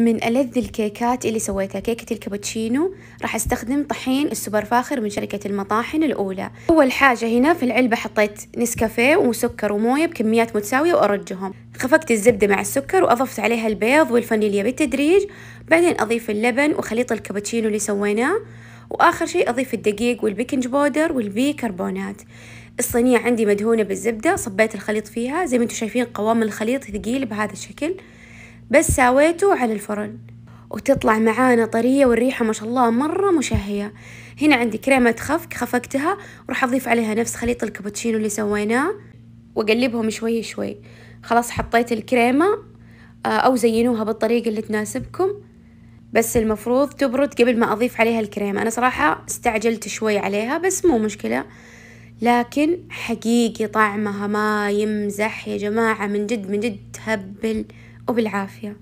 من ألذ الكيكات اللي سويتها كيكة الكابتشينو راح استخدم طحين السوبر فاخر من شركة المطاحن الأولى أول حاجة هنا في العلبة حطيت نسكافيه وسكر وموية بكميات متساوية وأرجهم خفقت الزبدة مع السكر وأضفت عليها البيض والفانيليا بالتدريج بعدين أضيف اللبن وخليط الكابتشينو اللي سويناه وآخر شيء أضيف الدقيق والبيكنج بودر والبيكربونات الصينية عندي مدهونة بالزبدة صبيت الخليط فيها زي ما انتم شايفين قوام الخليط ثقيل بهذا الشكل بس ساويته على الفرن وتطلع معانا طرية والريحة ما شاء الله مرة مشهية هنا عندي كريمة خفق خفقتها وراح أضيف عليها نفس خليط الكابتشينو اللي سويناه وأقلبهم شوي شوي خلاص حطيت الكريمة آه، أو زينوها بالطريقة اللي تناسبكم بس المفروض تبرد قبل ما أضيف عليها الكريمة أنا صراحة استعجلت شوي عليها بس مو مشكلة لكن حقيقي طعمها ما يمزح يا جماعة من جد من جد تهبل وبالعافيه